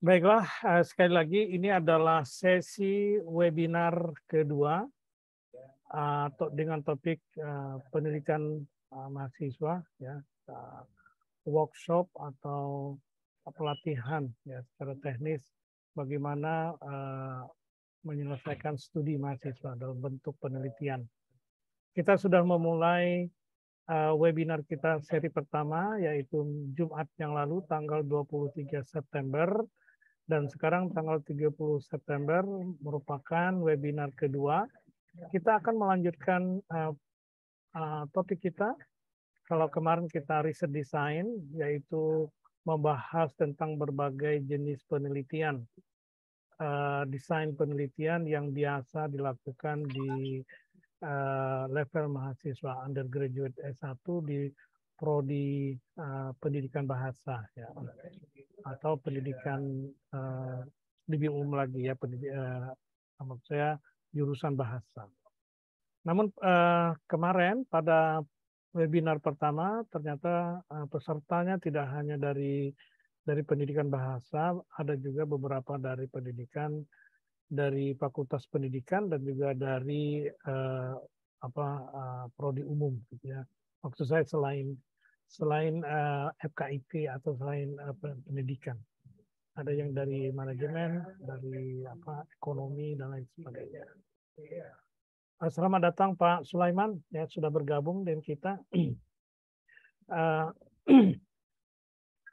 Baiklah, eh, sekali lagi ini adalah sesi webinar kedua eh, dengan topik eh, penelitian mahasiswa, ya workshop atau pelatihan ya secara teknis bagaimana menyelesaikan studi mahasiswa dalam bentuk penelitian. Kita sudah memulai webinar kita seri pertama yaitu Jumat yang lalu tanggal 23 September dan sekarang tanggal 30 September merupakan webinar kedua. Ya. Kita akan melanjutkan uh, uh, topik kita. Kalau kemarin kita riset desain, yaitu membahas tentang berbagai jenis penelitian. Uh, desain penelitian yang biasa dilakukan di uh, level mahasiswa undergraduate S1 di prodi uh, pendidikan bahasa ya atau pendidikan uh, lebih umum lagi ya pendidik uh, eh, maksud saya jurusan bahasa. Namun uh, kemarin pada webinar pertama ternyata uh, pesertanya tidak hanya dari dari pendidikan bahasa, ada juga beberapa dari pendidikan dari fakultas pendidikan dan juga dari uh, apa uh, prodi umum gitu ya. Maksud saya selain selain uh, eh, FKIP atau selain uh, pendidikan. Ada yang dari manajemen, dari apa ekonomi dan lain sebagainya. Uh, selamat datang Pak Sulaiman ya sudah bergabung dengan kita. Uh,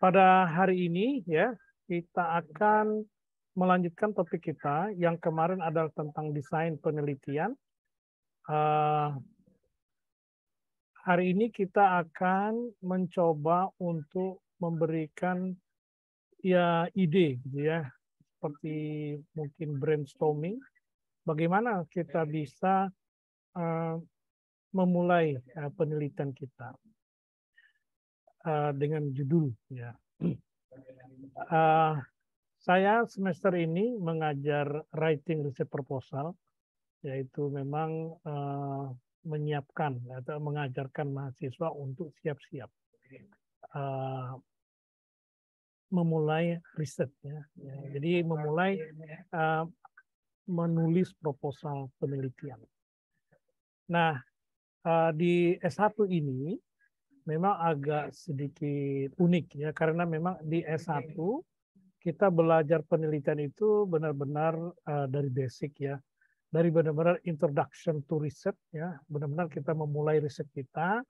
pada hari ini ya kita akan melanjutkan topik kita yang kemarin adalah tentang desain penelitian. Uh, Hari ini kita akan mencoba untuk memberikan ya ide gitu ya, seperti mungkin brainstorming. Bagaimana kita bisa uh, memulai uh, penelitian kita uh, dengan judul ya. Uh, saya semester ini mengajar writing research proposal, yaitu memang uh, menyiapkan atau mengajarkan mahasiswa untuk siap-siap uh, memulai risetnya. Ya. Jadi memulai uh, menulis proposal penelitian. Nah, eh, di S1 ini memang agak sedikit unik ya karena memang di S1 kita belajar penelitian itu benar-benar dari basic ya dari benar-benar introduction to research, ya benar-benar kita memulai riset kita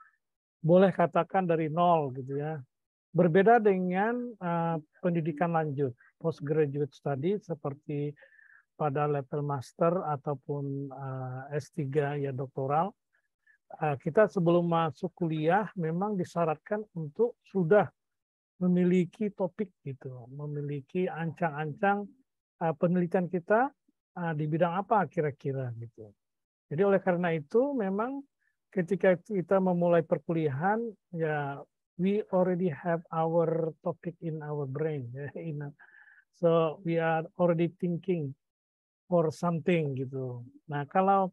boleh katakan dari nol gitu ya berbeda dengan uh, pendidikan lanjut postgraduate study seperti pada level master ataupun uh, eh, S3 ya doktoral uh, kita sebelum masuk kuliah memang disyaratkan untuk sudah memiliki topik gitu memiliki ancang-ancang uh, penelitian kita uh, di bidang apa kira-kira gitu. Jadi oleh karena itu memang ketika kita memulai perkuliahan ya we already have our topic in our brain ya so we are already thinking for something gitu. Nah, kalau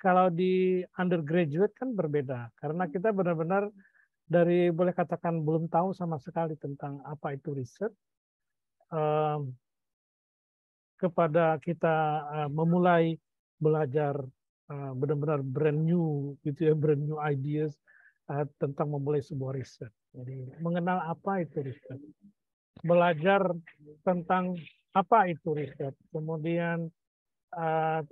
kalau di undergraduate kan berbeda karena kita benar-benar dari boleh katakan belum tahu sama sekali tentang apa itu riset. Um, kepada kita eh, memulai belajar eh, benar-benar brand new gitu ya brand new ideas eh, tentang memulai sebuah riset. Jadi mengenal apa itu riset, belajar tentang apa itu riset, kemudian uh,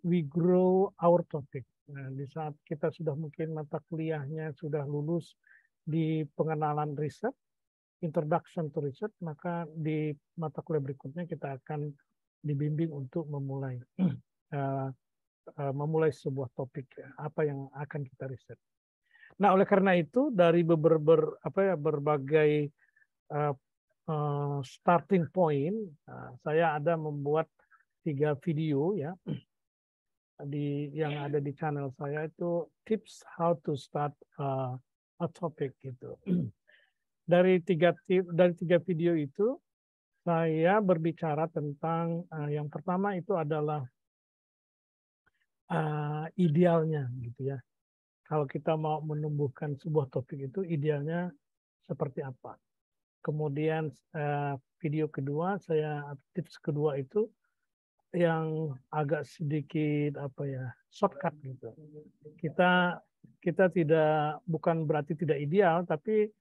we grow our topic. Nah, di saat kita sudah mungkin mata kuliahnya sudah lulus di pengenalan riset, introduction to riset, maka di mata kuliah berikutnya kita akan dibimbing untuk memulai eh, eh, memulai sebuah topik ya, apa yang akan kita riset. Nah, oleh karena itu dari beber apa ya, berbagai eh, starting point, saya ada membuat tiga video ya di yang ada di channel saya itu tips how to start uh, a topic gitu. Dari tiga dari tiga video itu saya berbicara tentang uh, yang pertama itu adalah uh, idealnya gitu ya. Kalau kita mau menumbuhkan sebuah topik itu idealnya seperti apa. Kemudian uh, video kedua saya tips kedua itu yang agak sedikit apa ya shortcut gitu. Kita kita tidak bukan berarti tidak ideal tapi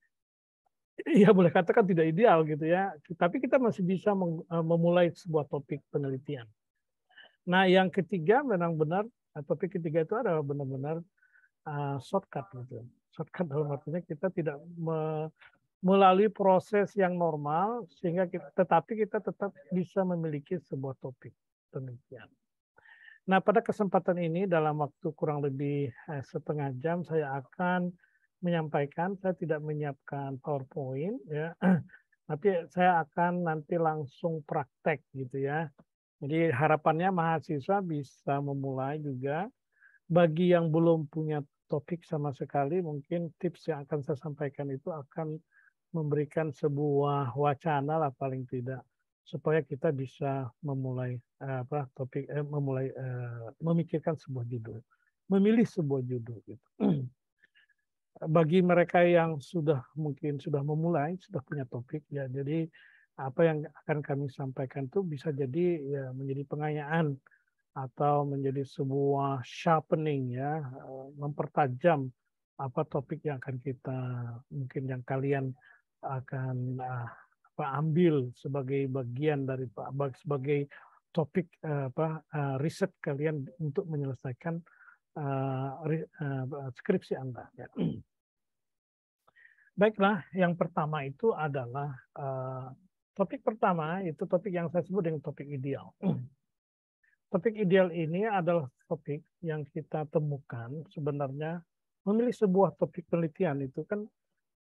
Iya, boleh katakan tidak ideal gitu ya. Tapi kita masih bisa eh, memulai sebuah topik penelitian. Nah yang ketiga benar-benar eh, topik ketiga itu adalah benar-benar eh, shortcut gitu. Shortcut dalam artinya kita tidak melalui proses yang normal sehingga kita, tetapi kita tetap bisa memiliki sebuah topik penelitian. Nah pada kesempatan ini dalam waktu kurang lebih setengah jam saya akan menyampaikan, saya tidak menyiapkan PowerPoint ya. Tapi saya akan nanti langsung praktek gitu ya. Jadi harapannya mahasiswa bisa memulai juga. Bagi yang belum punya topik sama sekali, mungkin tips yang akan saya sampaikan itu akan memberikan sebuah wacana lah paling tidak supaya kita bisa memulai eh, apa topik eh, memulai eh, memikirkan sebuah judul, memilih sebuah judul gitu. bagi mereka yang sudah mungkin sudah memulai, sudah punya topik ya. Jadi apa yang akan kami sampaikan itu bisa jadi ya menjadi pengayaan atau menjadi sebuah sharpening ya, eh, mempertajam apa topik yang akan kita mungkin yang kalian akan ah, apa ambil sebagai bagian dari sebagai topik eh, apa eh, riset kalian untuk menyelesaikan uh, skripsi Anda. Ya. Baiklah, yang pertama itu adalah uh, topik pertama itu topik yang saya sebut dengan topik ideal. Topik ideal ini adalah topik yang kita temukan sebenarnya memilih sebuah topik penelitian itu kan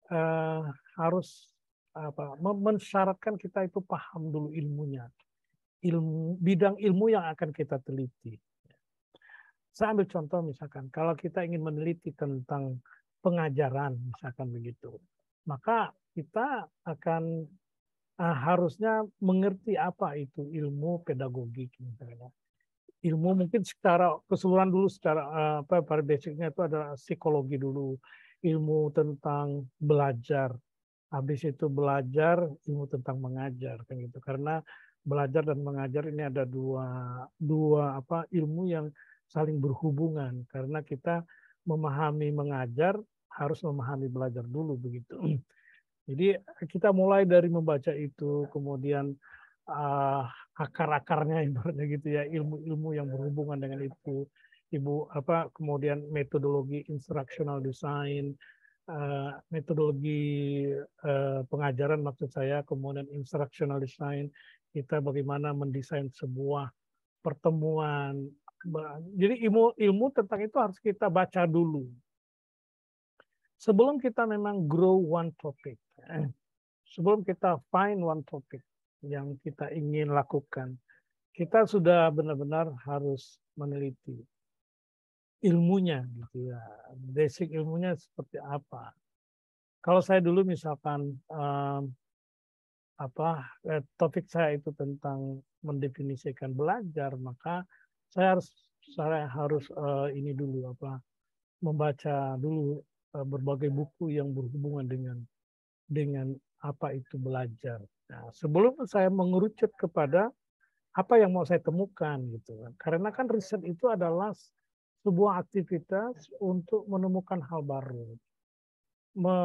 uh, harus apa mensyaratkan kita itu paham dulu ilmunya ilmu bidang ilmu yang akan kita teliti saya ambil contoh misalkan, kalau kita ingin meneliti tentang pengajaran misalkan begitu, maka kita akan uh, harusnya mengerti apa itu ilmu pedagogik misalnya. Ilmu mungkin secara keseluruhan dulu secara ah, apa pada basicnya itu adalah psikologi dulu, ilmu tentang belajar, habis itu belajar ilmu tentang mengajar kan gitu karena belajar dan mengajar ini ada dua dua apa ilmu yang saling berhubungan karena kita memahami mengajar harus memahami belajar dulu begitu. Jadi kita mulai dari membaca itu, kemudian uh, akar-akarnya ibaratnya gitu ya, ilmu-ilmu yang berhubungan dengan itu, ibu apa kemudian metodologi instructional design, uh, metodologi uh, pengajaran maksud saya, kemudian instructional design kita bagaimana mendesain sebuah pertemuan jadi ilmu ilmu tentang itu harus kita baca dulu. Sebelum kita memang grow one topic, sebelum kita find one topic yang kita ingin lakukan, kita sudah benar-benar harus meneliti ilmunya gitu ya, basic ilmunya seperti apa. Kalau saya dulu misalkan apa eh, topik saya itu tentang mendefinisikan belajar maka saya harus saya harus uh, ini dulu apa membaca dulu uh, berbagai buku yang berhubungan dengan dengan apa itu belajar. Nah, sebelum saya mengerucut kepada apa yang mau saya temukan gitu kan. Karena kan riset itu adalah sebuah aktivitas untuk menemukan hal baru. Me,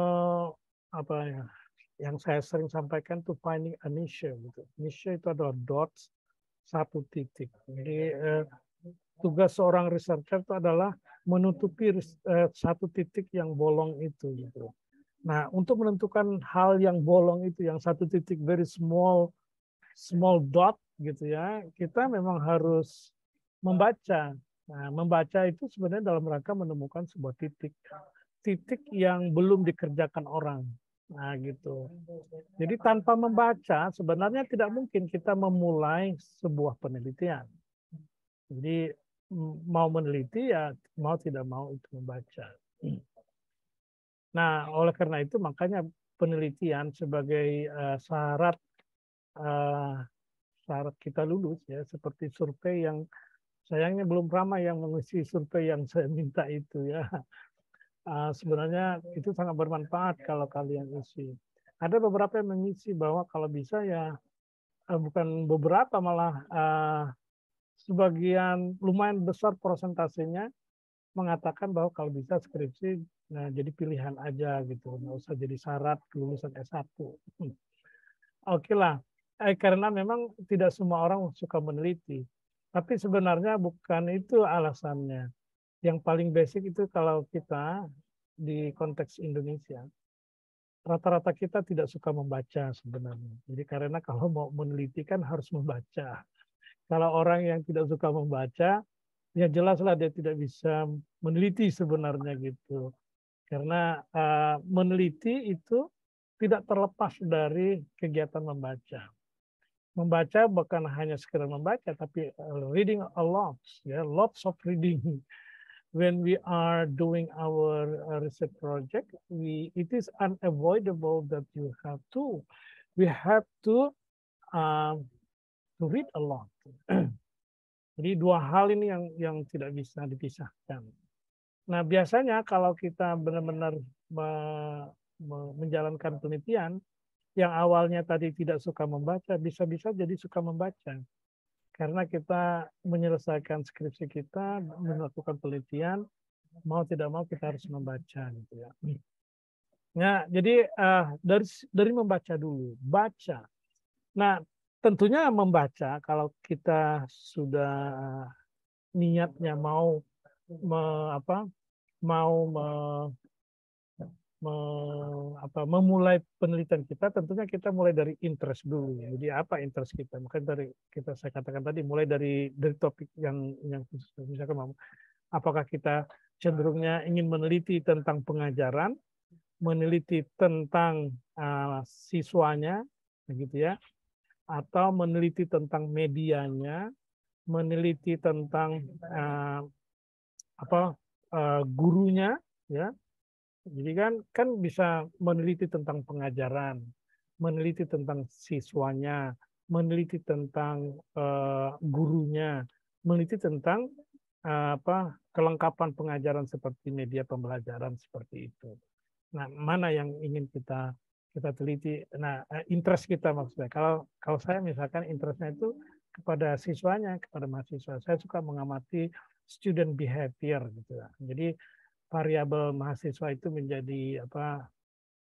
apa ya, yang saya sering sampaikan tuh finding a niche gitu. Niche itu adalah dots satu titik. Jadi eh, tugas seorang researcher itu adalah menutupi eh, satu titik yang bolong itu. Gitu. Nah, untuk menentukan hal yang bolong itu, yang satu titik very small small dot gitu ya, kita memang harus membaca. Nah, membaca itu sebenarnya dalam rangka menemukan sebuah titik, titik yang belum dikerjakan orang. Nah, gitu. Jadi tanpa membaca sebenarnya tidak mungkin kita memulai sebuah penelitian. Jadi mau meneliti ya mau tidak mau itu membaca. Nah, oleh karena itu makanya penelitian sebagai uh, syarat uh, syarat kita lulus ya seperti survei yang sayangnya belum ramai yang mengisi survei yang saya minta itu ya uh, sebenarnya itu sangat bermanfaat kalau kalian isi. Ada beberapa yang mengisi bahwa kalau bisa ya uh, bukan beberapa malah uh, sebagian lumayan besar persentasenya mengatakan bahwa kalau bisa skripsi nah jadi pilihan aja gitu nggak usah jadi syarat kelulusan S1 hmm. oke okay lah eh, karena memang tidak semua orang suka meneliti tapi sebenarnya bukan itu alasannya yang paling basic itu kalau kita di konteks Indonesia rata-rata kita tidak suka membaca sebenarnya. Jadi karena kalau mau meneliti kan harus membaca. Kalau orang yang tidak suka membaca, ya jelaslah dia tidak bisa meneliti sebenarnya gitu. Karena uh, meneliti itu tidak terlepas dari kegiatan membaca. Membaca bukan hanya sekedar membaca, tapi eh, reading a lot, ya, lots of reading when we are doing our uh, research project, we it is unavoidable that you have to, we have to um, to read a lot. Jadi dua hal ini yang yang tidak bisa dipisahkan. Nah biasanya kalau kita benar-benar me, me, menjalankan penelitian, yang awalnya tadi tidak suka membaca, bisa-bisa jadi suka membaca karena kita menyelesaikan skripsi kita melakukan penelitian mau tidak mau kita harus membaca gitu ya. Nah, jadi uh, dari dari membaca dulu, baca. Nah, tentunya membaca kalau kita sudah eh, niatnya mau me, apa mau me, me, apa, memulai penelitian kita tentunya kita mulai dari interest dulu ya. Jadi apa interest kita? Mungkin dari kita saya katakan tadi mulai dari dari topik yang yang misalkan apakah kita cenderungnya ingin meneliti tentang pengajaran, meneliti tentang uh, siswanya begitu ya atau meneliti tentang medianya, meneliti tentang uh, apa uh, gurunya ya jadi kan kan bisa meneliti tentang pengajaran, meneliti tentang siswanya, meneliti tentang uh, gurunya, meneliti tentang uh, apa kelengkapan pengajaran seperti media pembelajaran seperti itu. Nah, mana yang ingin kita kita teliti? Nah, eh, interest kita maksudnya. Kalau kalau saya misalkan interestnya itu kepada siswanya, kepada mahasiswa. Saya suka mengamati student behavior gitu. Jadi variabel mahasiswa itu menjadi apa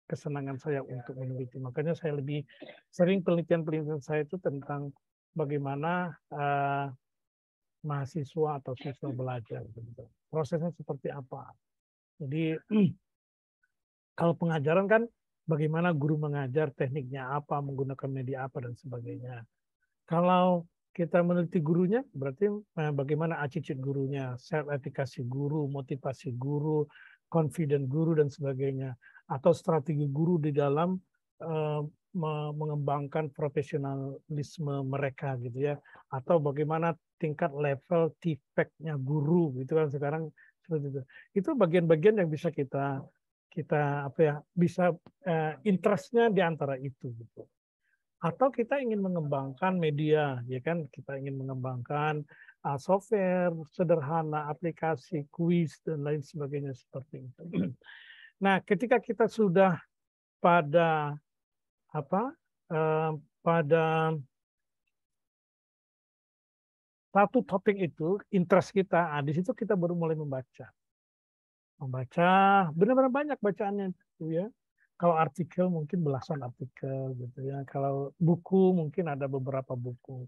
kesenangan saya untuk meneliti. Makanya saya lebih sering penelitian-penelitian saya itu tentang bagaimana uh, mahasiswa atau siswa belajar. Gitu. Prosesnya seperti apa. Jadi kalau pengajaran kan bagaimana guru mengajar, tekniknya apa, menggunakan media apa, dan sebagainya. Kalau kita meneliti gurunya, berarti eh, bagaimana attitude gurunya, self-efficacy guru, motivasi guru, confident guru, dan sebagainya. Atau strategi guru di dalam uh, mengembangkan profesionalisme mereka gitu ya. Atau bagaimana tingkat level tipeknya guru gitu kan sekarang seperti itu. Itu bagian-bagian yang bisa kita kita apa ya bisa uh, interestnya di antara itu gitu atau kita ingin mengembangkan media ya kan kita ingin mengembangkan uh, software sederhana aplikasi kuis dan lain sebagainya seperti itu nah ketika kita sudah pada apa uh, pada satu topik itu interest kita nah, di situ kita baru mulai membaca membaca benar-benar banyak bacaannya itu ya kalau artikel mungkin belasan artikel gitu ya. Kalau buku mungkin ada beberapa buku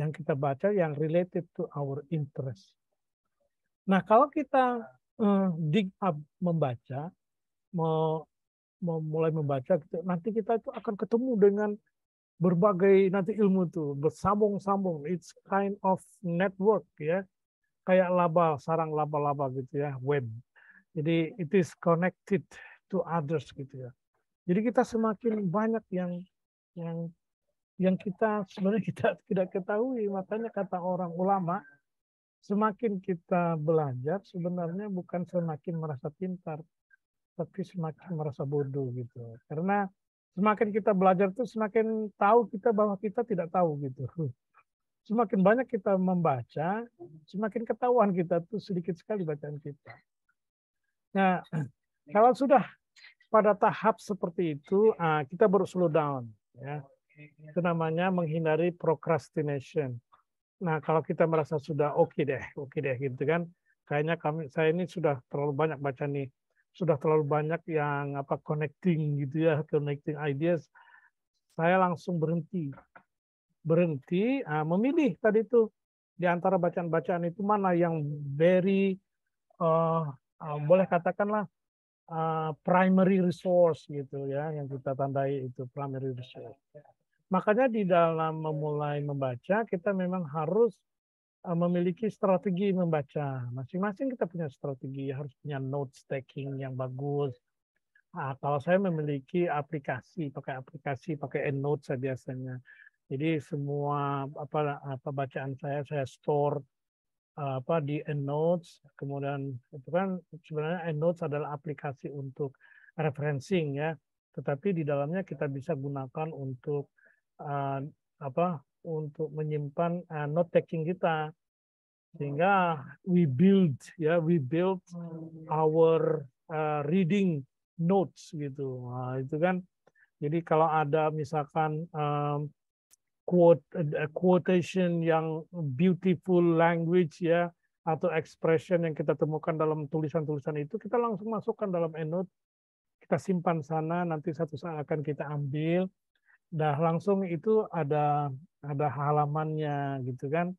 yang kita baca yang related to our interest. Nah, kalau kita uh, dig up membaca, mau, mau mulai membaca, gitu, nanti kita itu akan ketemu dengan berbagai nanti ilmu tuh bersambung-sambung. It's kind of network ya, kayak laba sarang laba-laba gitu ya, web. Jadi it is connected to others gitu ya. Jadi kita semakin banyak yang yang yang kita sebenarnya kita tidak ketahui makanya kata orang ulama semakin kita belajar sebenarnya bukan semakin merasa pintar tapi semakin merasa bodoh gitu karena semakin kita belajar tuh semakin tahu kita bahwa kita tidak tahu gitu semakin banyak kita membaca semakin ketahuan kita tuh sedikit sekali bacaan kita nah Kalau sudah pada tahap seperti itu, ah, kita baru slow down. Ya. ya. Itu namanya menghindari procrastination. Nah, kalau kita merasa sudah oke okay deh, oke okay deh gitu kan, kayaknya kami saya ini sudah terlalu banyak baca nih, sudah terlalu banyak yang apa connecting gitu ya, connecting ideas. Saya langsung berhenti, berhenti ah, memilih tadi itu di antara bacaan-bacaan itu mana yang very uh, uh, boleh katakanlah uh, primary resource gitu ya yang kita tandai itu primary resource. Makanya di dalam memulai membaca kita memang harus eh, memiliki strategi membaca. Masing-masing kita punya strategi, harus punya notes taking yang bagus. Nah, kalau saya memiliki aplikasi, pakai aplikasi, pakai EndNote saya biasanya. Jadi semua apa, apa bacaan saya saya store apa di EndNotes, kemudian itu kan sebenarnya EndNotes adalah aplikasi untuk referencing ya, tetapi di dalamnya kita bisa gunakan untuk uh, apa untuk menyimpan uh, note taking kita sehingga we build ya we build our uh, reading notes gitu nah, itu kan jadi kalau ada misalkan um, quote eh, quotation yang beautiful language ya atau expression yang kita temukan dalam tulisan-tulisan itu kita langsung masukkan dalam EndNote kita simpan sana nanti satu saat akan kita ambil dah langsung itu ada ada halamannya gitu kan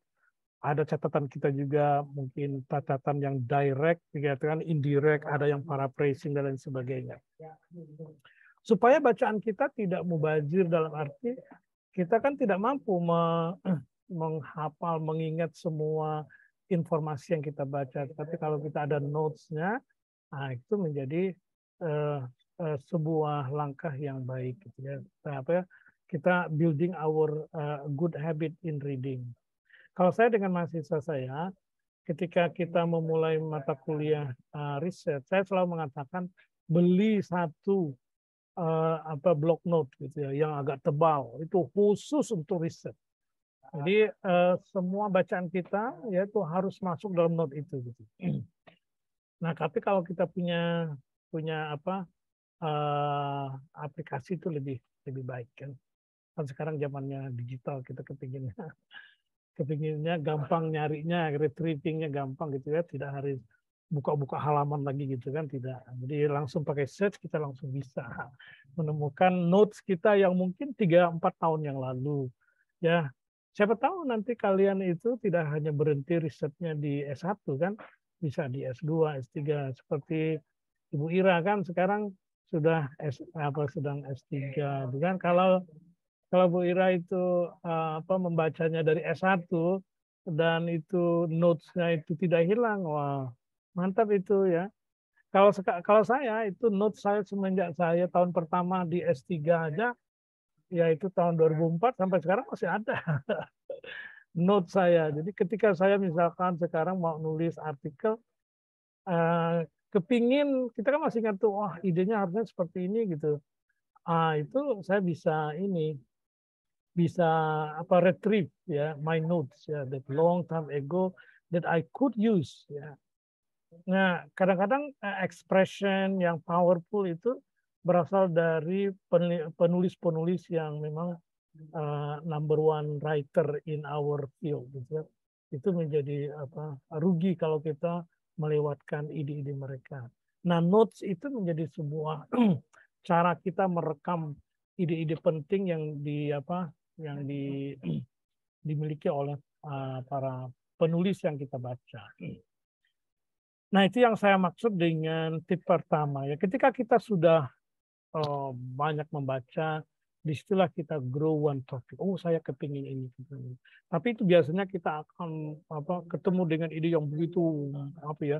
ada catatan kita juga mungkin catatan yang direct gitu kan indirect ada yang paraphrasing dan lain sebagainya supaya bacaan kita tidak mubazir dalam arti kita kan tidak mampu me menghafal, mengingat semua informasi yang kita baca. Tapi kalau kita ada notes-nya, nah itu menjadi uh, uh, sebuah langkah yang baik. Gitu ya. Nah, apa ya? Kita building our uh, good habit in reading. Kalau saya dengan mahasiswa saya, ketika kita memulai mata kuliah uh, riset, saya selalu mengatakan beli satu uh, apa block note gitu ya yang agak tebal itu khusus untuk riset. Jadi uh, semua bacaan kita yaitu harus masuk dalam note itu gitu. Nah, tapi kalau kita punya punya apa uh, aplikasi itu lebih lebih baik kan. Kan sekarang zamannya digital kita kepinginnya kepinginnya gampang nyarinya, retrievingnya gampang gitu ya, tidak harus buka-buka halaman lagi gitu kan tidak. Jadi langsung pakai search kita langsung bisa menemukan notes kita yang mungkin 3 4 tahun yang lalu. Ya, siapa tahu nanti kalian itu tidak hanya berhenti risetnya di S1 kan, bisa di S2, S3 seperti Ibu Ira kan sekarang sudah S apa sedang S3 iya. gitu kan kalau kalau Bu Ira itu eh, apa membacanya dari S1 dan itu notes-nya itu tidak hilang wah Mantap itu ya. Kalau kalau saya itu note saya semenjak saya tahun pertama di S3 aja yaitu tahun 2004 sampai sekarang masih ada. note saya. Jadi ketika saya misalkan sekarang mau nulis artikel eh, kepingin kita kan masih ingat tuh wah idenya harusnya seperti ini gitu. Ah itu saya bisa ini bisa apa retrieve ya my notes ya that long time ago that I could use ya Nah, kadang-kadang eh, expression yang powerful itu berasal dari penulis-penulis yang memang uh, number one writer in our field. Gitu. Ya. Itu menjadi apa rugi kalau kita melewatkan ide-ide mereka. Nah, notes itu menjadi sebuah cara kita merekam ide-ide penting yang di apa yang di dimiliki oleh uh, para penulis yang kita baca. Nah, itu yang saya maksud dengan tip pertama ya. Ketika kita sudah oh, banyak membaca, disitulah kita grow one topic. Oh, saya kepingin ini. Tapi itu biasanya kita akan apa ketemu dengan ide yang begitu apa ya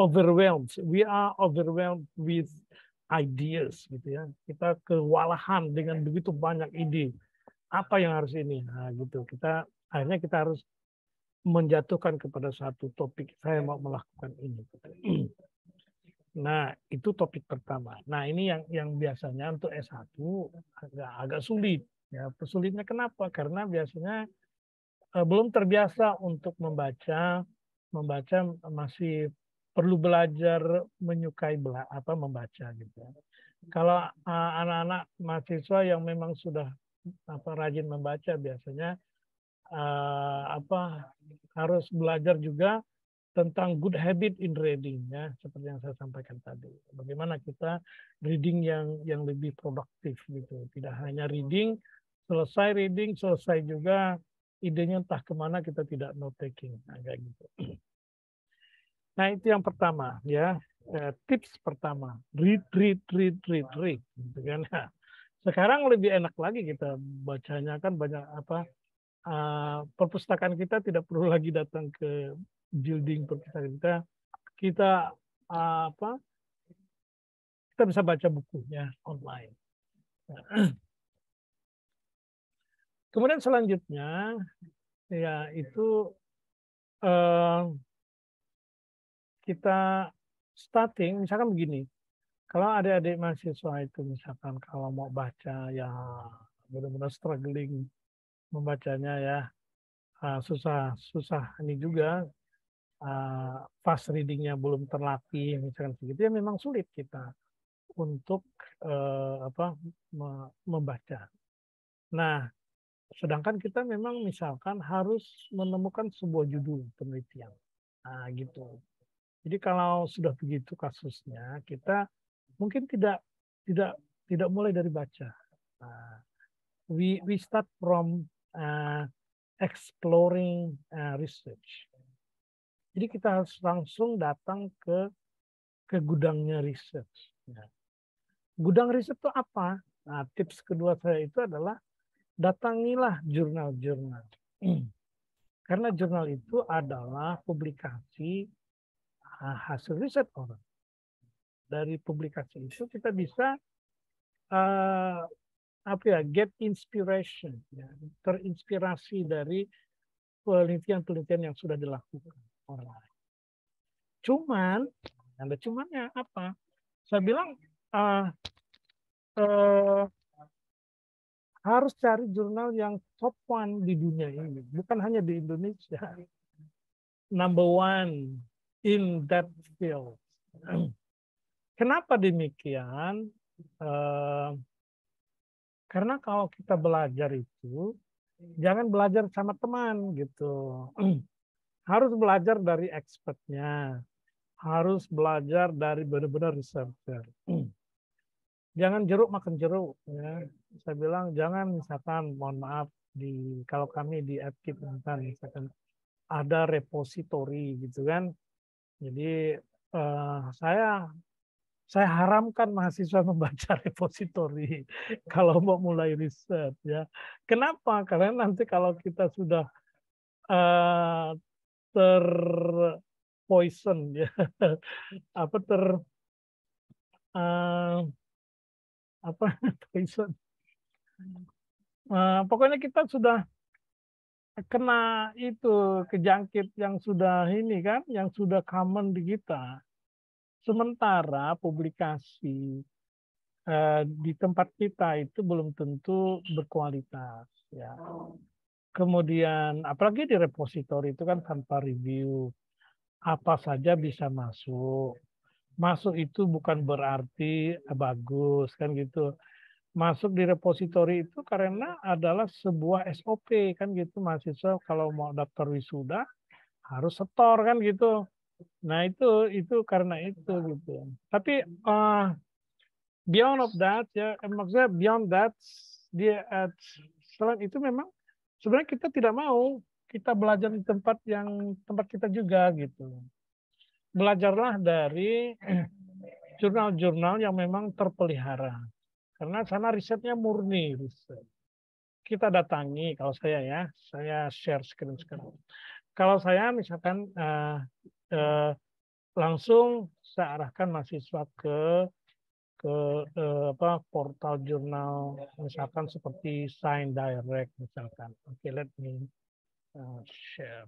overwhelmed. We are overwhelmed with ideas gitu ya. Kita kewalahan dengan begitu banyak ide. Apa yang harus ini? Nah, gitu. Kita akhirnya kita harus menjatuhkan kepada satu topik. Saya ya. mau melakukan ini. Nah, itu topik pertama. Nah, ini yang yang biasanya untuk S1 agak, agak sulit. Ya, sulitnya kenapa? Karena biasanya eh, belum terbiasa untuk membaca, membaca masih perlu belajar menyukai bela apa membaca gitu. Ya. Kalau eh, anak-anak eh, mahasiswa yang memang sudah apa rajin membaca biasanya uh, apa harus belajar juga tentang good habit in reading ya seperti yang saya sampaikan tadi bagaimana kita reading yang yang lebih produktif gitu tidak hanya reading selesai reading selesai juga idenya entah kemana kita tidak note taking agak nah, gitu nah itu yang pertama ya eh, tips pertama read read read read read gitu kan nah, sekarang lebih enak lagi kita bacanya kan banyak apa uh, perpustakaan kita tidak perlu lagi datang ke building perpustakaan kita. Kita uh, apa? Kita bisa baca bukunya online. Kemudian selanjutnya ya uh, kita starting misalkan begini. Kalau adik-adik mahasiswa itu misalkan kalau mau baca ya benar-benar struggling membacanya ya uh, susah susah ini juga uh, fast readingnya belum terlatih misalkan begitu ya memang sulit kita untuk uh, apa me membaca. Nah, sedangkan kita memang misalkan harus menemukan sebuah judul penelitian. Nah, gitu. Jadi kalau sudah begitu kasusnya, kita mungkin tidak tidak tidak mulai dari baca. Nah, we we start from uh, exploring uh, research. Jadi kita harus langsung datang ke ke gudangnya research. Ya. Gudang riset itu apa? Nah, tips kedua saya itu adalah datangilah jurnal-jurnal. Karena jurnal itu adalah publikasi uh, hasil riset orang. Dari publikasi itu kita bisa uh, apa ya get inspiration ya, terinspirasi dari penelitian-penelitian yang sudah dilakukan orang lain. Cuman ada cumannya apa? Saya bilang uh, uh, harus cari jurnal yang top one di dunia ini, bukan hanya di Indonesia. Number one in that field. Kenapa demikian? Eh, karena kalau kita belajar itu jangan belajar sama teman gitu. Harus belajar dari expertnya. Harus belajar dari benar-benar researcher. jangan jeruk makan jeruk ya. Saya bilang jangan misalkan mohon maaf di kalau kami di FKIP misalkan ada repository gitu kan. Jadi uh, saya saya haramkan mahasiswa membaca repositori kalau mau mulai riset ya. Kenapa? Karena nanti kalau kita sudah uh, ter poison ya apa ter uh, apa poison uh, pokoknya kita sudah kena itu kejangkit yang sudah ini kan yang sudah common di kita Sementara publikasi eh, di tempat kita itu belum tentu berkualitas ya. Kemudian apalagi di repositori itu kan tanpa review apa saja bisa masuk. Masuk itu bukan berarti eh, bagus kan gitu. Masuk di repositori itu karena adalah sebuah SOP kan gitu mahasiswa kalau mau daftar wisuda harus setor kan gitu Nah itu itu karena itu gitu. Tapi uh, beyond of that ya eh, maksudnya beyond that dia at, eh, selain itu memang sebenarnya kita tidak mau kita belajar di tempat yang tempat kita juga gitu. Belajarlah dari jurnal-jurnal yang memang terpelihara. Karena sana risetnya murni riset. Kita datangi kalau saya ya, saya share screen sekarang. Kalau saya misalkan uh, eh, langsung saya arahkan mahasiswa ke ke eh, apa portal jurnal misalkan seperti Sign Direct misalkan. Oke, okay, let me uh, share.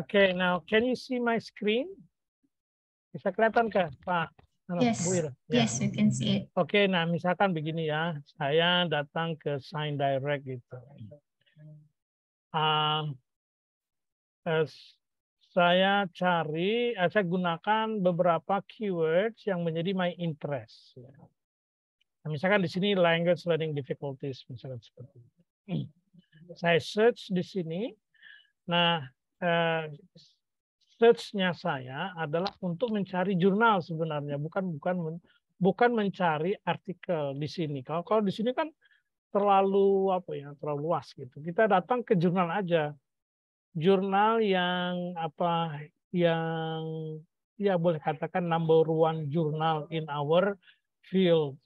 Okay, now can you see my screen? Bisa kelihatan kah, Pak? Yes. Ya. Yes, you can see it. Oke, okay, nah misalkan begini ya, saya datang ke Sign Direct gitu. Um, as eh, saya cari, eh, saya gunakan beberapa keywords yang menjadi my interest. Ya. Nah, misalkan di sini language learning difficulties, misalkan seperti itu. Saya search di sini. Nah, Eh, search-nya saya adalah untuk mencari jurnal sebenarnya, bukan bukan bukan mencari artikel di sini. Kalau kalau di sini kan terlalu apa ya, terlalu luas gitu. Kita datang ke jurnal aja. Jurnal yang apa yang ya boleh katakan number one jurnal in our field.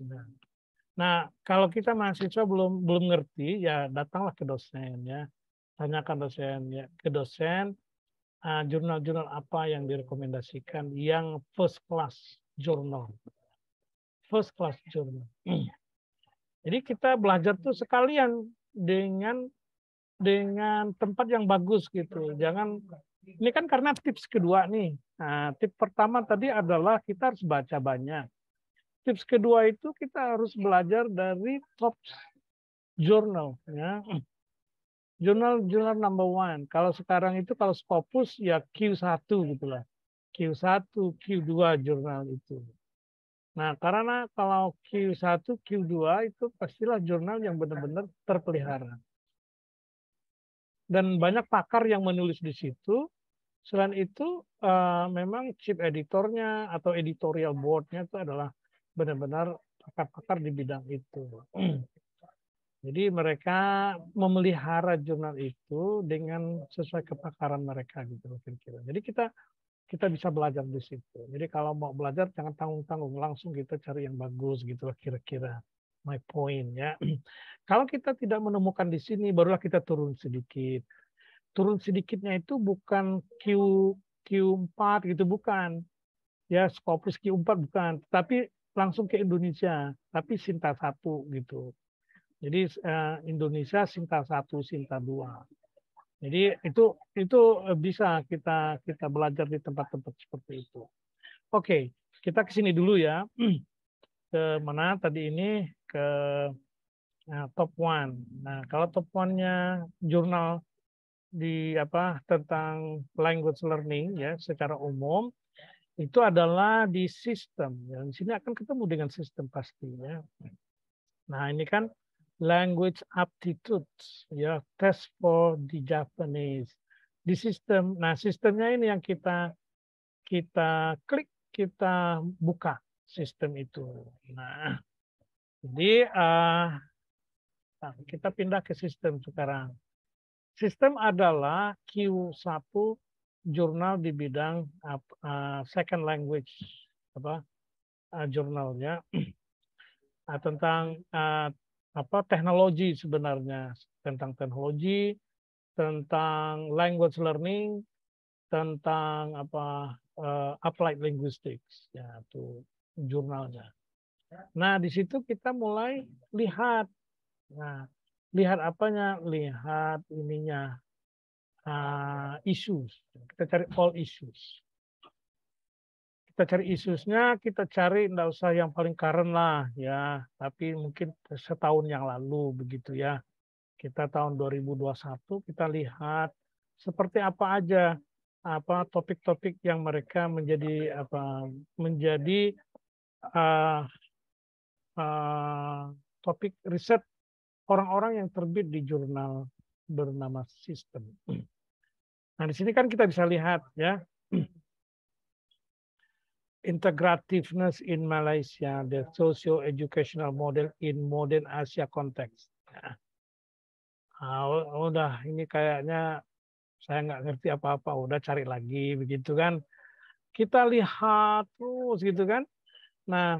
Nah, kalau kita mahasiswa belum belum ngerti, ya datanglah ke dosen ya tanyakan dosen ya ke dosen eh, jurnal-jurnal uh, apa yang direkomendasikan yang first class journal first class journal jadi kita belajar tuh sekalian dengan dengan tempat yang bagus gitu jangan ini kan karena tips kedua nih nah, tips pertama tadi adalah kita harus baca banyak tips kedua itu kita harus belajar dari top journal ya jurnal-jurnal number one. Kalau sekarang itu kalau Scopus ya Q1 gitulah, Q1, Q2 jurnal itu. Nah, karena kalau Q1, Q2 itu pastilah jurnal yang benar-benar terpelihara. Dan banyak pakar yang menulis di situ. Selain itu, uh, memang chip editornya atau editorial boardnya itu adalah benar-benar pakar-pakar di bidang itu. Jadi mereka memelihara jurnal itu dengan sesuai kepakaran mereka gitu kira-kira. Jadi kita kita bisa belajar di situ. Jadi kalau mau belajar jangan tanggung-tanggung, langsung kita cari yang bagus gitu kira-kira. My point ya. kalau kita tidak menemukan di sini barulah kita turun sedikit. Turun sedikitnya itu bukan Q Q4 gitu bukan. Ya, Scopus Q4 bukan, tapi langsung ke Indonesia, tapi Sinta satu gitu jadi eh, Indonesia Sinta 1, Sinta 2. Jadi itu itu eh, bisa kita kita belajar di tempat-tempat seperti itu. Oke, kita ke sini dulu ya. Ke mana tadi ini ke nah, top one. Nah, kalau top one-nya jurnal di apa tentang language learning ya secara umum itu adalah di sistem. Ya, di sini akan ketemu dengan sistem pastinya. Nah, ini kan language aptitude ya test for the Japanese. Di sistem, nah sistemnya ini yang kita kita klik, kita buka sistem itu. Nah, jadi uh, kita pindah ke sistem sekarang. Sistem adalah Q1 jurnal di bidang uh, second language apa uh, jurnalnya uh, tentang uh, apa teknologi sebenarnya tentang teknologi, tentang language learning, tentang apa uh, applied linguistics ya itu jurnalnya. Nah, di situ kita mulai lihat nah lihat apanya? Lihat ininya uh, issues. Kita cari all issues kita cari isunya, kita cari nggak usah yang paling current lah ya, tapi mungkin setahun yang lalu begitu ya. Kita tahun 2021 kita lihat seperti apa aja apa topik-topik yang mereka menjadi apa menjadi uh, uh, topik riset orang-orang yang terbit di jurnal bernama sistem. Nah di sini kan kita bisa lihat ya integrativeness in Malaysia, the socio-educational model in modern Asia context. Nah, udah ini kayaknya saya nggak ngerti apa-apa, udah cari lagi begitu kan. Kita lihat terus gitu kan. Nah,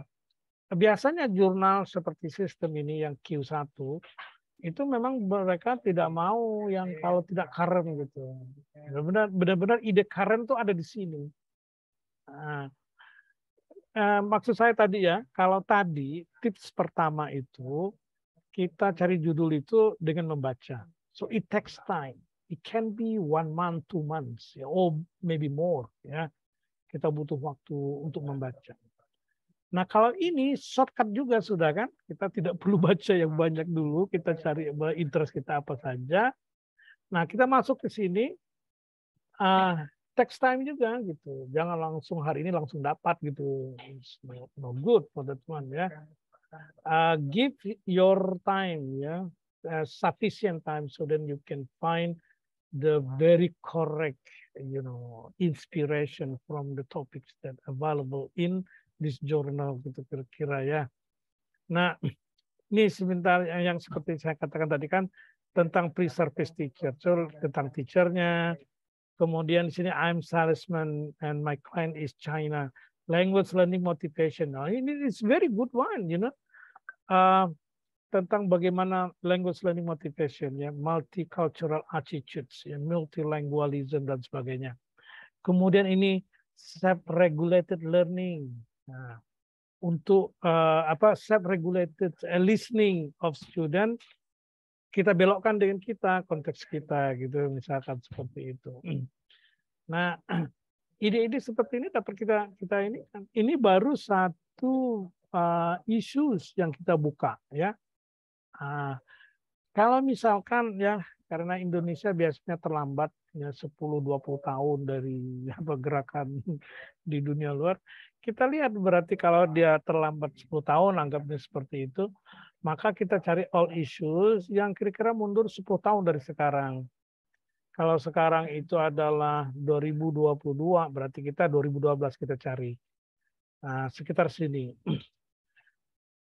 biasanya jurnal seperti sistem ini yang Q1 itu memang mereka tidak mau yang iya. kalau tidak current gitu. Benar-benar ide current tuh ada di sini. Nah, Eh, maksud saya tadi ya, kalau tadi tips pertama itu kita cari judul itu dengan membaca. So it takes time. It can be one month, two months, ya, or maybe more. Ya, kita butuh waktu untuk membaca. Nah kalau ini shortcut juga sudah kan, kita tidak perlu baca yang banyak dulu, kita cari interest kita apa saja. Nah kita masuk ke sini, uh, takes time juga gitu. Jangan langsung hari ini langsung dapat gitu. It's no good for that one ya. Uh, give your time ya, uh, sufficient time so then you can find the very correct you know inspiration from the topics that available in this journal gitu kira-kira ya. Nah, ini sebentar yang seperti saya katakan tadi kan tentang pre-service teacher, so, tentang teachernya, Kemudian di sini I'm salesman and my client is China. Language learning motivation. Nah, ini is very good one, you know. Uh, tentang bagaimana language learning motivation ya multicultural attitudes ya multilingualism dan sebagainya kemudian ini self regulated learning nah, untuk uh, apa self regulated listening of student kita belokkan dengan kita konteks kita gitu misalkan seperti itu. Hmm. Nah, ide-ide seperti ini dapat kita kita ini ini baru satu uh, eh, isu yang kita buka ya. Uh, kalau misalkan ya karena Indonesia biasanya terlambat ya 10-20 tahun dari apa gerakan di dunia luar. Kita lihat berarti kalau dia terlambat 10 tahun, anggapnya seperti itu, maka kita cari all issues yang kira-kira mundur 10 tahun dari sekarang. Kalau sekarang itu adalah 2022, berarti kita 2012 kita cari. Nah, sekitar sini.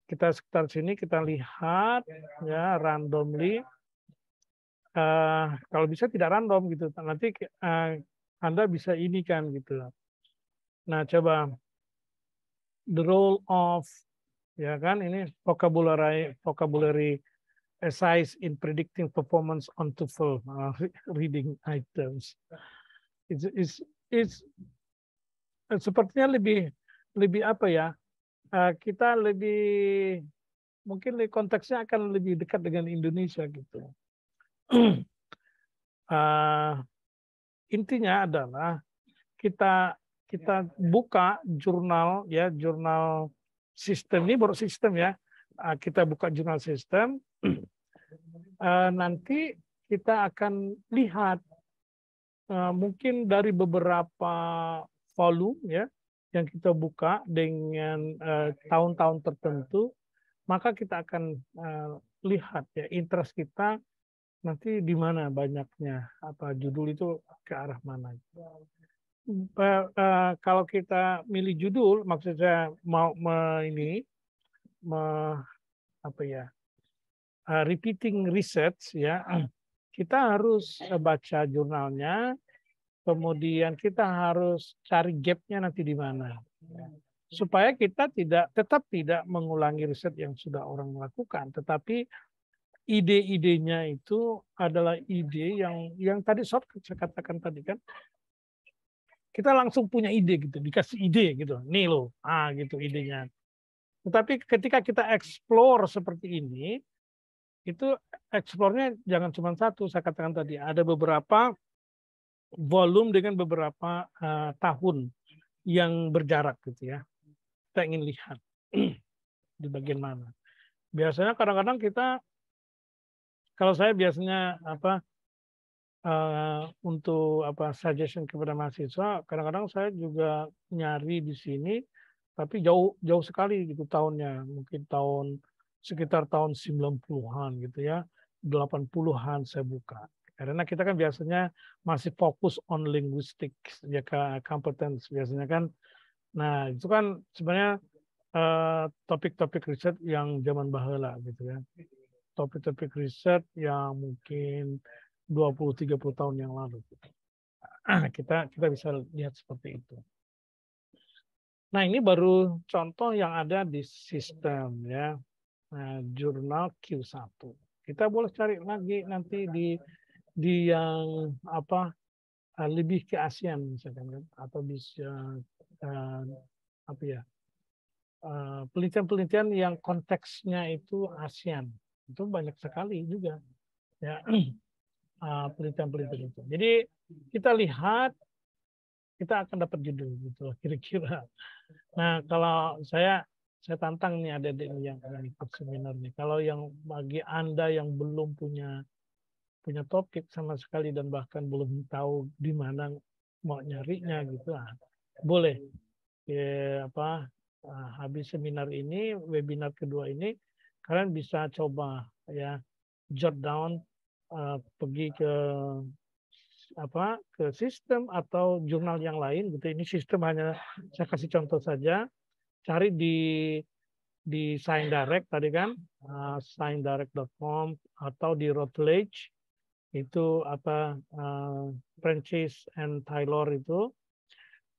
Kita sekitar sini kita lihat ya randomly Eh, kalau bisa tidak random gitu. Nanti uh, Anda bisa ini kan gitu. Nah, coba the role of ya kan ini vocabulary vocabulary essays in predicting performance on TOEFL uh, reading items. It's, it's, it's, sepertinya lebih lebih apa ya? Eh, kita lebih mungkin konteksnya akan lebih dekat dengan Indonesia gitu. Eh, intinya adalah kita kita buka jurnal ya jurnal sistem ini baru sistem ya eh, kita buka jurnal sistem eh, nanti kita akan lihat mungkin dari beberapa volume ya yang kita buka dengan tahun-tahun tertentu maka kita akan lihat ya interest kita nanti di mana banyaknya apa judul itu ke arah mana e, kalau kita milih judul maksud saya mau me, ini me, apa ya e, repeating research ya kita harus baca jurnalnya kemudian kita harus cari gapnya nanti di mana supaya kita tidak tetap tidak mengulangi riset yang sudah orang lakukan tetapi ide-idenya itu adalah ide yang yang tadi short saya katakan tadi kan kita langsung punya ide gitu dikasih ide gitu nih lo ah gitu idenya tetapi ketika kita explore seperti ini itu explore-nya jangan cuma satu saya katakan tadi ada beberapa volume dengan beberapa uh, tahun yang berjarak gitu ya kita ingin lihat di bagian mana biasanya kadang-kadang kita kalau saya biasanya apa uh, untuk apa suggestion kepada mahasiswa, kadang-kadang saya juga nyari di sini, tapi jauh jauh sekali gitu tahunnya, mungkin tahun sekitar tahun 90-an gitu ya, 80-an saya buka. Karena kita kan biasanya masih fokus on linguistics ya competence biasanya kan. Nah, itu kan sebenarnya eh, topik-topik uh, riset yang zaman bahala gitu ya topik-topik riset yang mungkin 20-30 tahun yang lalu. Kita kita bisa lihat seperti itu. Nah, ini baru contoh yang ada di sistem ya. Nah, jurnal Q1. Kita boleh cari lagi nanti di di yang apa eh, lebih ke ASEAN misalkan kan atau bisa uh, apa ya eh, penelitian-penelitian uh, yang konteksnya itu ASEAN itu banyak sekali juga ya ah, penelitian-penelitian itu. Jadi kita lihat kita akan dapat judul gitu kira-kira. Nah kalau saya saya tantang nih ada di yang ikut seminar nih. Kalau yang bagi anda yang belum punya punya topik sama sekali dan bahkan belum tahu di mana mau nyarinya gitu, lah. boleh ya, apa ah, habis seminar ini webinar kedua ini kalian bisa coba ya jot down uh, pergi ke apa ke sistem atau jurnal yang lain gitu ini sistem hanya saya kasih contoh saja cari di di Sign Direct tadi kan uh, eh, signdirect.com atau di Routledge itu apa uh, Francis and Taylor itu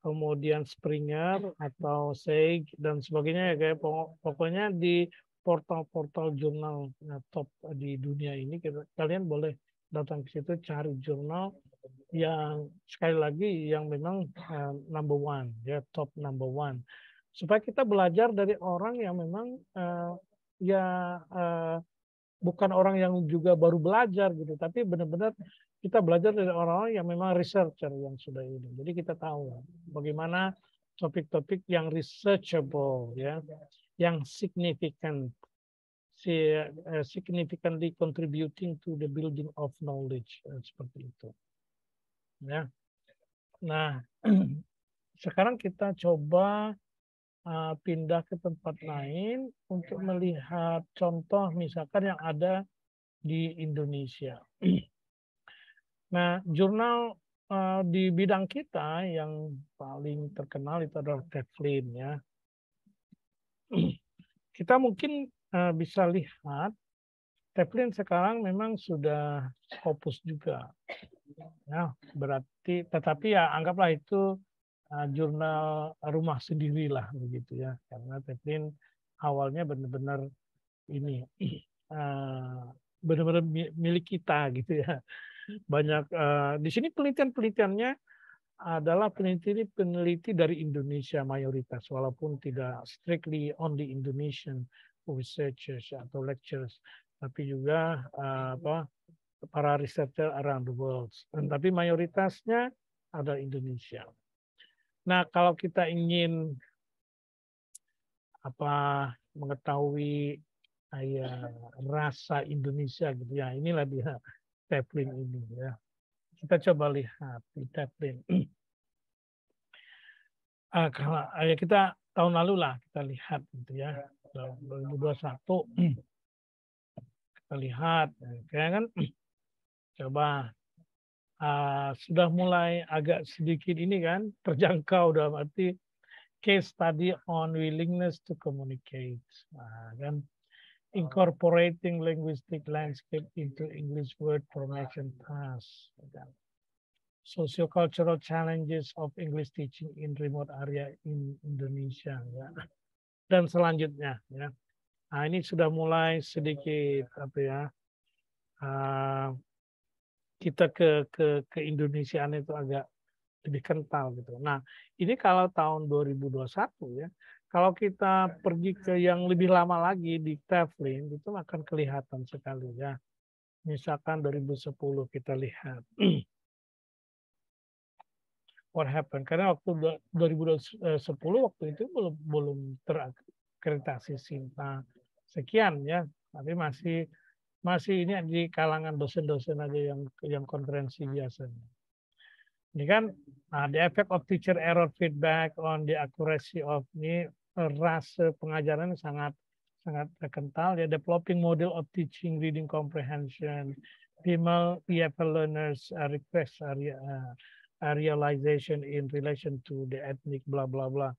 kemudian Springer atau Sage dan sebagainya ya kayak pokoknya di portal-portal jurnal top di dunia ini kalian boleh datang ke situ cari jurnal yang sekali lagi yang memang eh, number one ya top number one supaya kita belajar dari orang yang memang uh, ya uh, bukan orang yang juga baru belajar gitu tapi benar-benar kita belajar dari orang-orang yang memang researcher yang sudah ini jadi kita tahu bagaimana topik-topik yang researchable ya yang signifikan eh, significantly contributing to the building of knowledge eh, seperti itu. Ya. Nah, sekarang kita coba uh, pindah ke tempat lain untuk melihat contoh misalkan yang ada di Indonesia. Nah, jurnal uh, di bidang kita yang paling terkenal itu adalah Teflin ya kita mungkin uh, bisa lihat Teplin sekarang memang sudah opus juga. Ya, berarti tetapi ya anggaplah itu uh, jurnal rumah sendiri lah, begitu ya karena Teplin awalnya benar-benar ini uh, benar-benar milik kita gitu ya. Banyak uh, di sini penelitian-penelitiannya adalah peneliti-peneliti dari Indonesia mayoritas, walaupun tidak strictly only Indonesian researchers atau lecturers, tapi juga eh, apa, para researcher around the world. Dan, tapi mayoritasnya ada Indonesia. Nah, kalau kita ingin apa mengetahui ya, rasa Indonesia gitu ya, inilah dia Chaplin ini ya. Kita coba lihat kita print. Ah, kalau ah, ya kita tahun lalu lah kita lihat gitu ya 2021 kita lihat kayak kan coba uh, sudah mulai agak sedikit ini kan terjangkau dalam arti case study on willingness to communicate nah, kan incorporating linguistic landscape into English word formation task. Sociocultural challenges of English teaching in remote area in Indonesia ya. Dan selanjutnya ya. Nah, ini sudah mulai sedikit apa ya? Uh, kita ke ke ke Indonesiaan itu agak lebih kental gitu. Nah, ini kalau tahun 2021 ya, kalau kita iya. pergi ke yang lebih lama lagi di Teflin, itu akan kelihatan sekali ya. Misalkan 2010 kita lihat. What happened? Karena waktu 2010 eh, waktu itu belum belum terakreditasi Sinta sekian ya, tapi masih masih ini di kalangan dosen-dosen aja yang yang konferensi biasanya. Ini kan the ah, the effect of teacher error feedback on the accuracy of ini rasa pengajaran sangat sangat kental ya developing model of teaching reading comprehension female EFL learners uh, request area uh, uh, realization in relation to the ethnic blah blah blah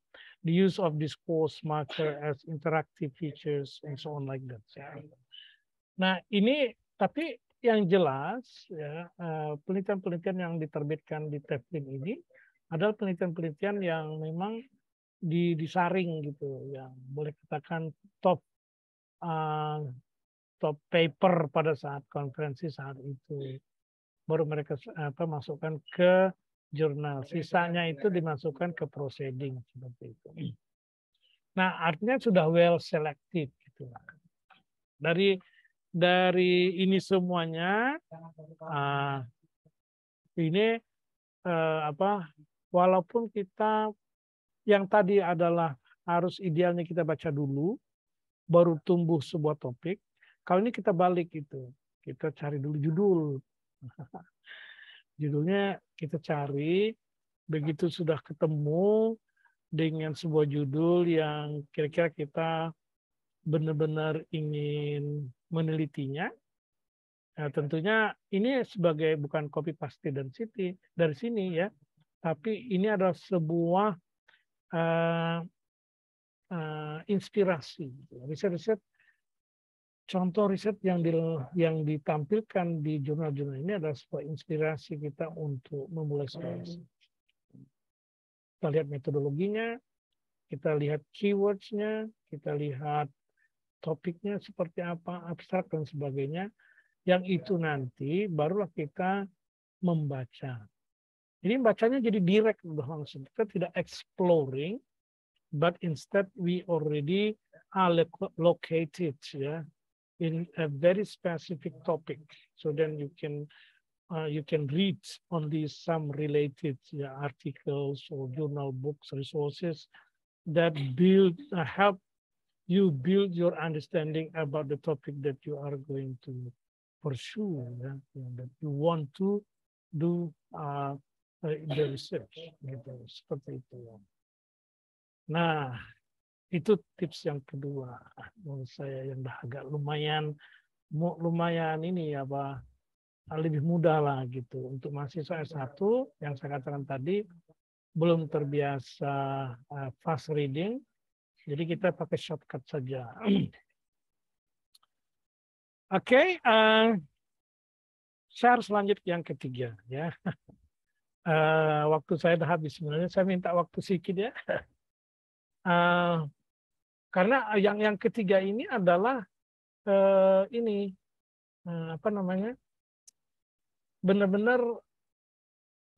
the use of discourse marker as interactive features and so on like that nah ini tapi yang jelas ya penelitian-penelitian yang diterbitkan di Teflin ini adalah penelitian-penelitian yang memang di disaring gitu yang boleh katakan top uh, top paper pada saat konferensi saat itu baru mereka apa masukkan ke jurnal sisanya itu dimasukkan ke proceeding seperti itu nah artinya sudah well selected gitu dari dari ini semuanya uh, ini uh, apa walaupun kita yang tadi adalah harus idealnya kita baca dulu, baru tumbuh sebuah topik. kalau ini kita balik itu, kita cari dulu judul. Judulnya kita cari, begitu sudah ketemu dengan sebuah judul yang kira-kira kita benar-benar ingin menelitinya, Nah, tentunya ini sebagai bukan copy paste dan city dari sini ya, tapi ini adalah sebuah uh, uh, inspirasi. Gitu. Riset-riset, contoh riset yang di, yang ditampilkan di jurnal-jurnal ini adalah sebuah inspirasi kita untuk memulai sekolahnya. Hmm. Kita lihat metodologinya, kita lihat keywordsnya, kita lihat topiknya seperti apa, abstrak dan sebagainya. Yang itu ya. nanti barulah kita membaca. Ini bacanya jadi direct langsung. Kita tidak exploring, but instead we already are located in a very specific topic. So then you can uh, you can read only some related articles or journal books, resources that build uh, help you build your understanding about the topic that you are going to pursue, yeah, that you want to do uh, research eh, gitu seperti itu ya. nah itu tips yang kedua menurut saya yang dah agak lumayan lumayan ini ya apa lebih mudah lah gitu untuk mahasiswa S1 yang saya katakan tadi belum terbiasa eh, fast reading jadi kita pakai shortcut saja oke okay, uh, eh, share selanjutnya yang ketiga ya Uh, waktu saya udah habis sebenarnya saya minta waktu sedikit ya. Uh, karena yang yang ketiga ini adalah uh, ini uh, apa namanya benar-benar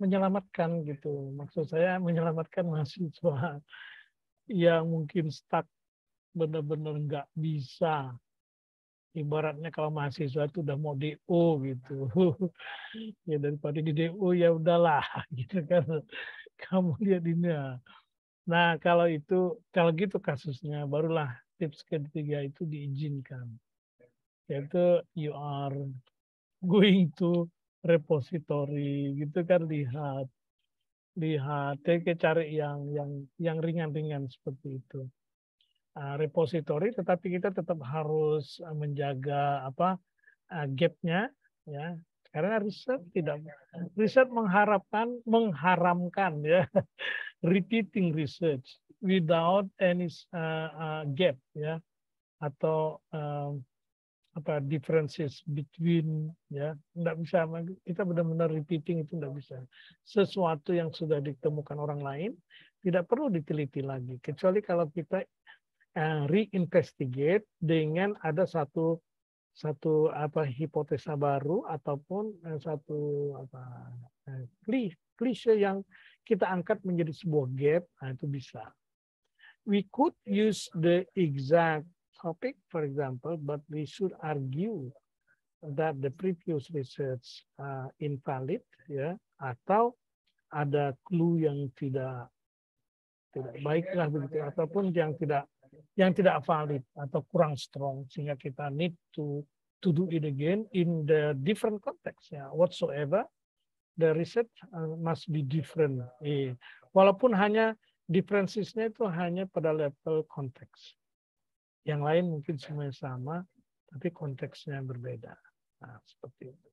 menyelamatkan gitu. Maksud saya menyelamatkan mahasiswa yang mungkin stuck benar-benar nggak bisa ibaratnya kalau mahasiswa itu udah mau DO gitu ya daripada di DO ya udahlah gitu kan kamu lihat ini nah kalau itu kalau gitu kasusnya barulah tips ketiga itu diizinkan yaitu you are going to repository gitu kan lihat lihat ya, kayak cari yang yang yang ringan-ringan seperti itu Eh, repository, tetapi kita tetap harus eh, menjaga apa eh, gapnya, ya. Karena riset tidak riset mengharapkan mengharamkan ya repeating research without any uh, uh, gap ya atau uh, apa differences between ya tidak bisa kita benar-benar repeating itu tidak bisa sesuatu yang sudah ditemukan orang lain tidak perlu diteliti lagi kecuali kalau kita Eh, reinvestigate dengan ada satu satu apa hipotesa baru ataupun eh, satu apa eh, klise yang kita angkat menjadi sebuah gap nah itu bisa we could use the exact topic for example but we should argue that the previous research uh, invalid ya atau ada clue yang tidak tidak baiklah begitu ataupun yang tidak yang tidak valid atau kurang strong sehingga kita need to to do it again in the different context ya whatsoever the research uh, must be different eh, walaupun hanya differences-nya itu hanya pada level konteks yang lain mungkin semuanya sama tapi konteksnya berbeda nah, seperti itu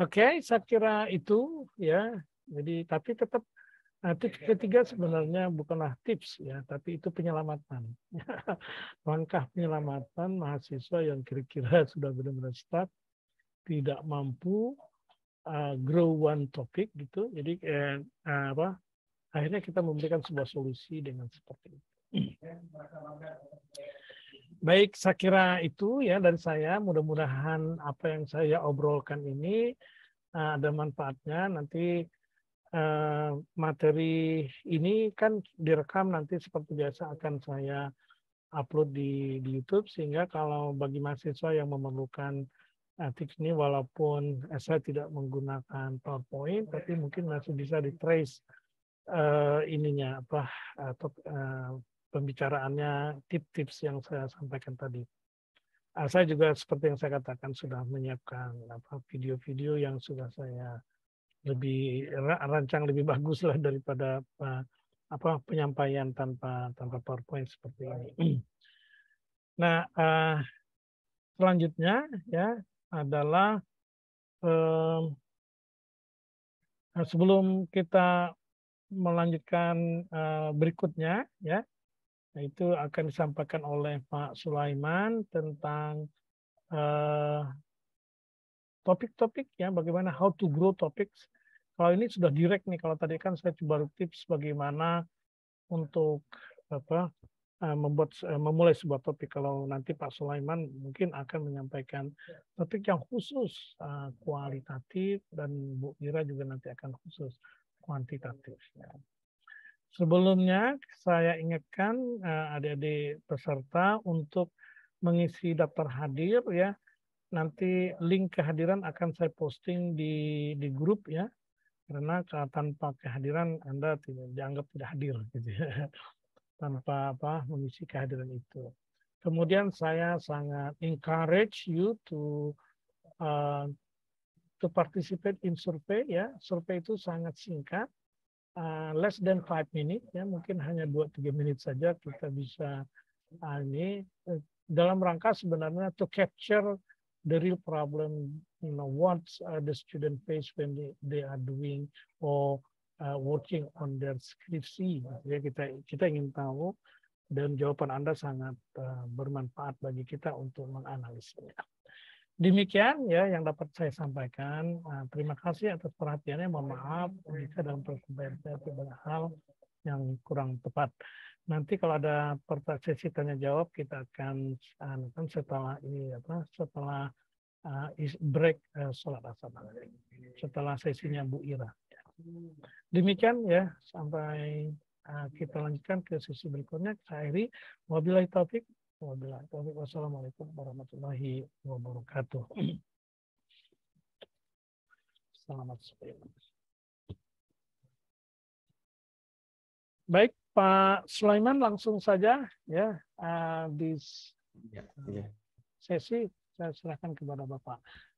oke okay, saya kira itu ya jadi tapi tetap Nah, tips ketiga sebenarnya bukanlah tips ya, tapi itu penyelamatan. Langkah penyelamatan mahasiswa yang kira-kira sudah benar-benar start tidak mampu uh, grow one topic gitu. Jadi eh, eh, apa? Akhirnya kita memberikan sebuah solusi dengan seperti itu. Baik, saya kira itu ya dari saya. Mudah-mudahan apa yang saya obrolkan ini uh, ada manfaatnya. Nanti Eh, materi ini kan direkam nanti seperti biasa akan saya upload di, di YouTube sehingga kalau bagi mahasiswa yang memerlukan eh, tips ini walaupun eh, saya tidak menggunakan PowerPoint tapi mungkin masih bisa di trace uh, ininya apa atau uh, pembicaraannya tips-tips yang saya sampaikan tadi. Uh, saya juga seperti yang saya katakan sudah menyiapkan apa video-video yang sudah saya lebih rancang lebih bagus lah daripada eh, apa penyampaian tanpa tanpa PowerPoint seperti ini. Nah, eh, selanjutnya ya adalah eh, sebelum kita melanjutkan berikutnya ya itu akan disampaikan oleh Pak Sulaiman tentang topik topik ya bagaimana how to grow topics. Kalau ini sudah direct nih, kalau tadi kan saya coba tips bagaimana untuk apa eh, membuat eh, memulai sebuah topik. Kalau nanti Pak Sulaiman mungkin akan menyampaikan topik yang khusus eh, kualitatif dan Bu Ira juga nanti akan khusus kuantitatif. Sebelumnya saya ingatkan adik-adik peserta untuk mengisi daftar hadir ya nanti link kehadiran akan saya posting di di grup ya karena tanpa kehadiran Anda tidak dianggap tidak hadir gitu ya. tanpa apa mengisi kehadiran itu. Kemudian saya sangat encourage you to uh, to participate in survey ya. Survei itu sangat singkat, uh, less than five minutes ya, mungkin hanya dua tiga menit saja kita bisa uh, ini uh, dalam rangka sebenarnya to capture the real problem you know what are the student face when they, they are doing or uh, working on their skripsi ya kita kita ingin tahu dan jawaban Anda sangat uh, bermanfaat bagi kita untuk menganalisisnya. Demikian ya yang dapat saya sampaikan. Uh, terima kasih atas perhatiannya. Mohon maaf jika dalam perkembangan saya banyak hal yang kurang tepat nanti kalau ada pertanyaan sesi tanya jawab kita akan akan anu setelah ini apa setelah uh, break uh, sholat asar setelah sesinya Bu Ira. Demikian ya sampai uh, kita lanjutkan ke sesi berikutnya. Saya Iri, wabillahi taufik, wabillahi taufik. Wassalamualaikum warahmatullahi wabarakatuh. Selamat sore. Baik, Pak Sulaiman langsung saja ya eh, di ya, ya. sesi saya serahkan kepada Bapak.